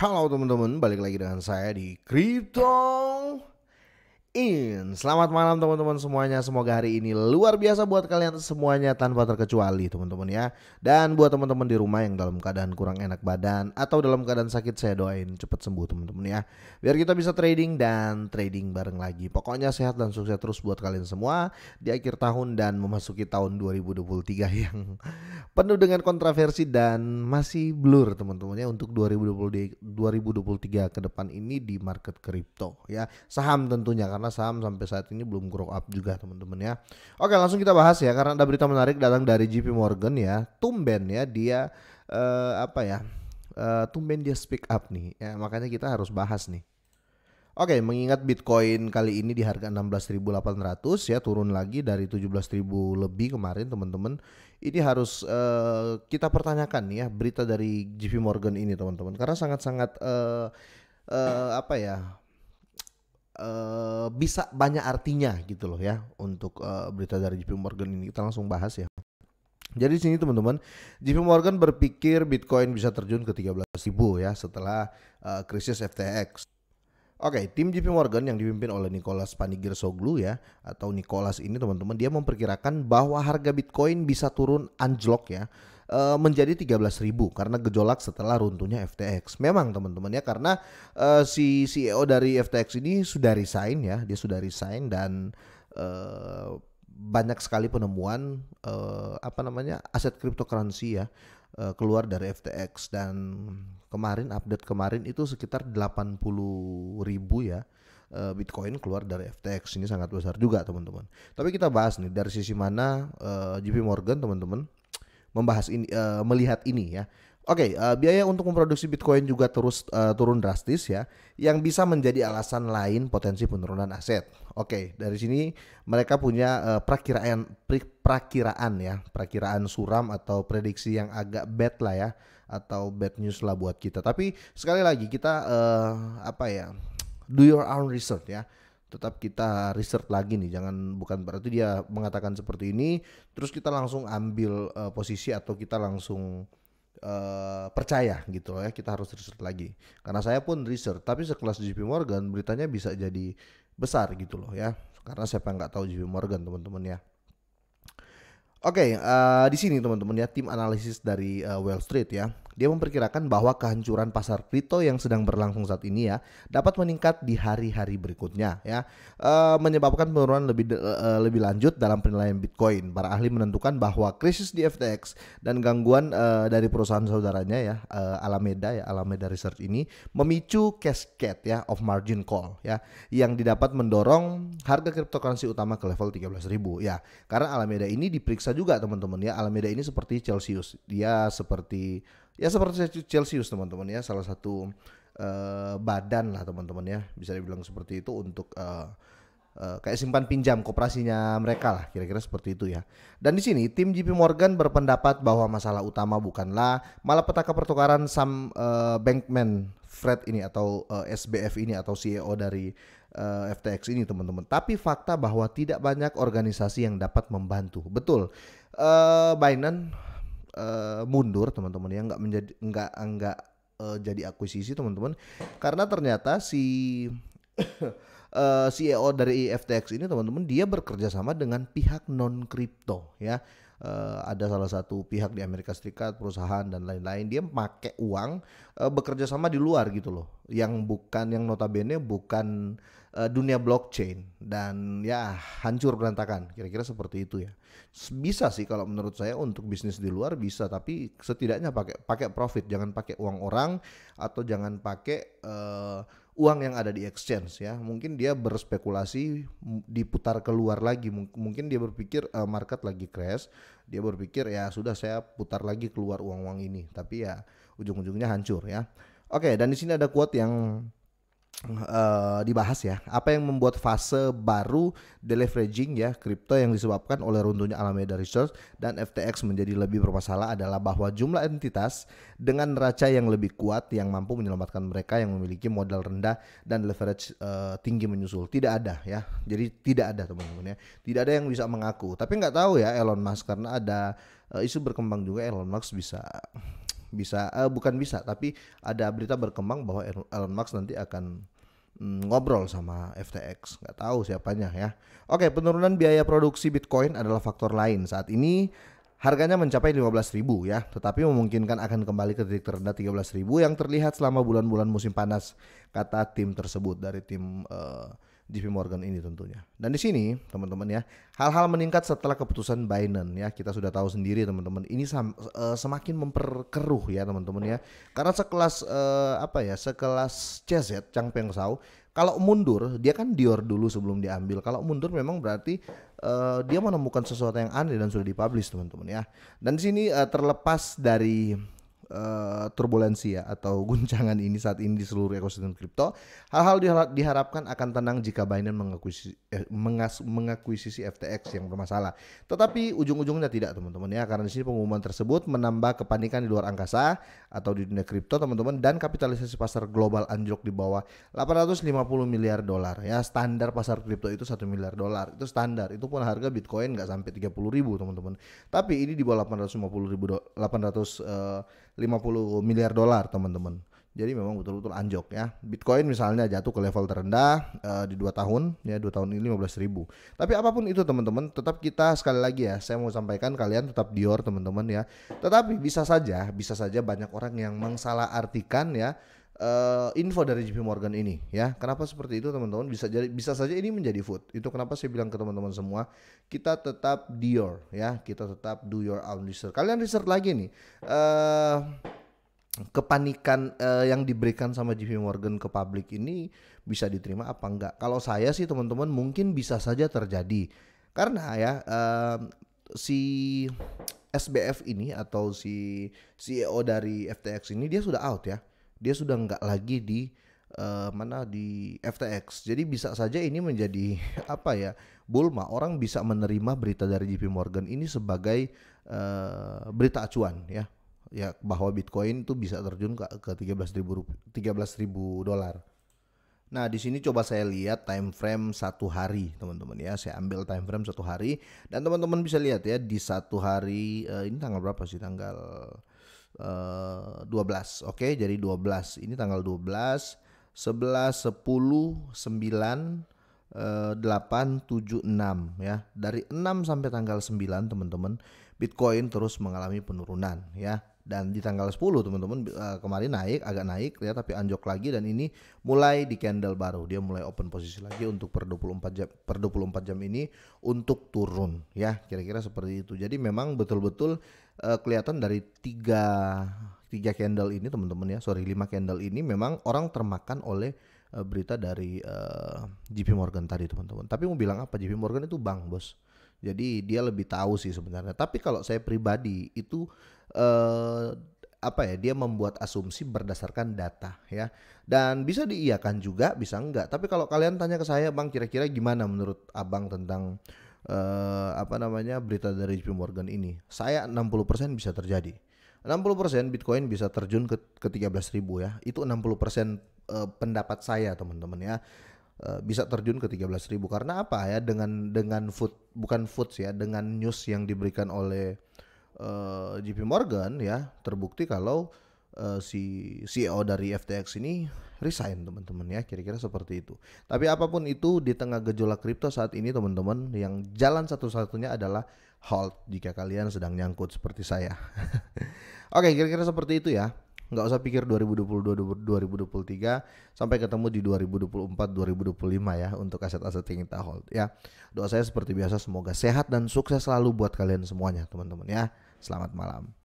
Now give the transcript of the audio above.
Halo teman-teman, balik lagi dengan saya di Crypto in. Selamat malam teman-teman semuanya. Semoga hari ini luar biasa buat kalian semuanya tanpa terkecuali teman-teman ya. Dan buat teman-teman di rumah yang dalam keadaan kurang enak badan atau dalam keadaan sakit saya doain cepat sembuh teman-teman ya. Biar kita bisa trading dan trading bareng lagi. Pokoknya sehat dan sukses terus buat kalian semua di akhir tahun dan memasuki tahun 2023 yang penuh dengan kontroversi dan masih blur teman-temannya untuk 2020 2023 ke depan ini di market kripto ya. Saham tentunya karena karena saham sampai saat ini belum grow up juga teman-teman ya. Oke langsung kita bahas ya karena ada berita menarik datang dari JP Morgan ya, tumben ya dia uh, apa ya, uh, tumben dia speak up nih ya makanya kita harus bahas nih. Oke, mengingat Bitcoin kali ini di harga 16.800 ya turun lagi dari 17.000 lebih kemarin teman-teman. Ini harus uh, kita pertanyakan nih ya berita dari JP Morgan ini teman-teman karena sangat-sangat uh, uh, apa ya Eh, bisa banyak artinya gitu loh ya untuk uh, berita dari JP Morgan ini kita langsung bahas ya. Jadi sini teman-teman, JP Morgan berpikir Bitcoin bisa terjun ke 13.000 ya setelah uh, krisis FTX. Oke, okay, tim JP Morgan yang dipimpin oleh Nicholas Panigirsoglu ya atau Nicholas ini teman-teman dia memperkirakan bahwa harga Bitcoin bisa turun anjlok ya uh, menjadi 13.000 karena gejolak setelah runtuhnya FTX. Memang teman-teman ya karena uh, si CEO dari FTX ini sudah resign ya, dia sudah resign dan uh, banyak sekali penemuan uh, apa namanya aset cryptocurrency ya uh, keluar dari FTX dan kemarin update kemarin itu sekitar puluh ribu ya Bitcoin keluar dari FTX ini sangat besar juga teman-teman. Tapi kita bahas nih dari sisi mana uh, JP Morgan teman-teman membahas ini uh, melihat ini ya. Oke, okay, uh, eh, biaya untuk memproduksi Bitcoin juga terus uh, turun drastis ya, yang bisa menjadi alasan lain potensi penurunan aset. Oke, okay, dari sini mereka punya uh, perkiraan perkiraan ya, perkiraan suram atau prediksi yang agak bad lah ya, atau bad news lah buat kita. Tapi sekali lagi kita uh, apa ya, do your own research ya tetap kita riset lagi nih jangan bukan berarti dia mengatakan seperti ini terus kita langsung ambil uh, posisi atau kita langsung uh, percaya gitu loh ya kita harus riset lagi karena saya pun riset tapi sekelas JP Morgan beritanya bisa jadi besar gitu loh ya karena siapa yang nggak tahu JP Morgan teman-teman ya Oke, okay, uh, eh, di sini teman-teman ya tim analisis dari uh, Wall Street ya. Dia memperkirakan bahwa kehancuran pasar kripto yang sedang berlangsung saat ini ya dapat meningkat di hari-hari berikutnya ya e, menyebabkan penurunan lebih e, lebih lanjut dalam penilaian Bitcoin. Para ahli menentukan bahwa krisis di FTX dan gangguan e, dari perusahaan saudaranya ya e, Alameda ya Alameda Research ini memicu cascade ya of margin call ya yang didapat mendorong harga cryptocurrency utama ke level 13.000 ya. Karena Alameda ini diperiksa juga teman-teman ya. Alameda ini seperti Celsius. Dia seperti ya seperti Celsius teman-teman ya salah satu uh, badan lah teman-teman ya bisa dibilang seperti itu untuk uh, uh, kayak simpan pinjam kooperasinya mereka lah kira-kira seperti itu ya. Dan di sini tim JP Morgan berpendapat bahwa masalah utama bukanlah malah petaka pertukaran Sam uh, Bankman Fred ini atau uh, SBF ini atau CEO dari uh, FTX ini teman-teman, tapi fakta bahwa tidak banyak organisasi yang dapat membantu. Betul. Uh, Binance uh, mundur teman-teman ya nggak menjadi nggak nggak uh, jadi akuisisi teman-teman karena ternyata si uh, eh, CEO dari FTX ini teman-teman dia bekerja sama dengan pihak non kripto ya uh, ada salah satu pihak di Amerika Serikat perusahaan dan lain-lain dia pakai uang uh, bekerja sama di luar gitu loh yang bukan yang notabene bukan uh, dunia blockchain dan ya hancur berantakan kira-kira seperti itu ya bisa sih kalau menurut saya untuk bisnis di luar bisa tapi setidaknya pakai pakai profit jangan pakai uang orang atau jangan pakai uh, uang yang ada di exchange ya. Mungkin dia berspekulasi diputar keluar lagi. Mungkin dia berpikir uh, market lagi crash, dia berpikir ya sudah saya putar lagi keluar uang-uang ini. Tapi ya ujung-ujungnya hancur ya. Oke, dan di sini ada quote yang uh, dibahas ya. Apa yang membuat fase baru deleveraging ya kripto yang disebabkan oleh runtuhnya Alameda Research dan FTX menjadi lebih bermasalah adalah bahwa jumlah entitas dengan neraca yang lebih kuat yang mampu menyelamatkan mereka yang memiliki modal rendah dan leverage uh, tinggi menyusul tidak ada ya. Jadi tidak ada teman-teman ya. Tidak ada yang bisa mengaku. Tapi nggak tahu ya Elon Musk karena ada uh, isu berkembang juga Elon Musk bisa bisa eh, bukan bisa tapi ada berita berkembang bahwa Elon Musk nanti akan mm, ngobrol sama FTX nggak tahu siapanya ya oke penurunan biaya produksi Bitcoin adalah faktor lain saat ini Harganya mencapai 15.000 ya, tetapi memungkinkan akan kembali ke titik terendah 13.000 yang terlihat selama bulan-bulan musim panas, kata tim tersebut dari tim uh, JP Morgan ini tentunya. Dan di sini teman-teman ya, hal-hal meningkat setelah keputusan Binance ya. Kita sudah tahu sendiri teman-teman. Ini sam, eh, semakin memperkeruh ya teman-teman ya. Karena sekelas uh, apa ya, sekelas CZ peng Sau kalau mundur dia kan Dior dulu sebelum diambil. Kalau mundur memang berarti uh, dia menemukan sesuatu yang aneh dan sudah dipublish teman-teman ya. Dan di sini uh, terlepas dari uh, turbulensi ya atau guncangan ini saat ini di seluruh ekosistem kripto. Hal-hal diharapkan akan tenang jika Binance mengakuisisi, eh, mengas, mengakuisisi FTX yang bermasalah. Tetapi ujung-ujungnya tidak teman-teman ya karena di sini pengumuman tersebut menambah kepanikan di luar angkasa atau di dunia kripto teman-teman dan kapitalisasi pasar global anjlok di bawah 850 miliar dolar ya standar pasar kripto itu satu miliar dolar itu standar itu pun harga Bitcoin nggak sampai 30 ribu teman-teman. Tapi ini di bawah 850 ribu 800 uh, 50 miliar dolar teman-teman. Jadi memang betul-betul anjok ya. Bitcoin misalnya jatuh ke level terendah uh, di 2 tahun ya 2 tahun ini 15 ribu. Tapi apapun itu teman-teman tetap kita sekali lagi ya saya mau sampaikan kalian tetap dior teman-teman ya. Tetapi bisa saja bisa saja banyak orang yang mengsalah artikan ya uh, info dari JP Morgan ini ya. Kenapa seperti itu teman-teman? Bisa jadi bisa saja ini menjadi food. Itu kenapa saya bilang ke teman-teman semua, kita tetap Dior ya, kita tetap do your own research. Kalian research lagi nih. Uh, kepanikan uh, yang diberikan sama JP Morgan ke publik ini bisa diterima apa enggak? Kalau saya sih teman-teman mungkin bisa saja terjadi. Karena ya uh, si SBF ini atau si CEO dari FTX ini dia sudah out ya dia sudah nggak lagi di uh, mana di FTX. Jadi bisa saja ini menjadi apa ya Bulma orang bisa menerima berita dari JP Morgan ini sebagai uh, berita acuan ya ya bahwa Bitcoin itu bisa terjun ke, ke 13.000 13.000 dolar. Nah di sini coba saya lihat time frame satu hari teman-teman ya saya ambil time frame satu hari dan teman-teman bisa lihat ya di satu hari uh, ini tanggal berapa sih tanggal 12. Eh, oke, okay? jadi 12. Ini tanggal 12, 11, 10, 9, 8, 7, 6 ya. Dari 6 sampai tanggal 9 teman-teman, Bitcoin terus mengalami penurunan ya dan di tanggal 10 teman-teman eh, kemarin naik agak naik ya tapi anjok lagi dan ini mulai di candle baru dia mulai open posisi lagi untuk per 24 jam per 24 jam ini untuk turun ya kira-kira seperti itu jadi memang betul-betul uh, kelihatan dari tiga tiga candle ini teman-teman ya sorry lima candle ini memang orang termakan oleh uh, berita dari uh, JP Morgan tadi teman-teman tapi mau bilang apa JP Morgan itu bank bos jadi dia lebih tahu sih sebenarnya tapi kalau saya pribadi itu eh, apa ya dia membuat asumsi berdasarkan data ya dan bisa diiakan juga bisa enggak tapi kalau kalian tanya ke saya bang kira-kira gimana menurut abang tentang eh, apa namanya berita dari JP Morgan ini saya 60% bisa terjadi 60% Bitcoin bisa terjun ke, ke 13 ribu ya itu 60% eh, pendapat saya teman-teman ya eh, bisa terjun ke ribu karena apa ya dengan dengan food bukan foods ya dengan news yang diberikan oleh Eh, JP Morgan ya terbukti kalau uh, si CEO dari FTX ini resign teman-teman ya kira-kira seperti itu. Tapi apapun itu di tengah gejolak kripto saat ini teman-teman yang jalan satu-satunya adalah halt jika kalian sedang nyangkut seperti saya. Oke, kira-kira seperti itu ya nggak usah pikir 2022 2023 sampai ketemu di 2024 2025 ya untuk aset-aset yang kita hold ya doa saya seperti biasa semoga sehat dan sukses selalu buat kalian semuanya teman-teman ya Selamat malam.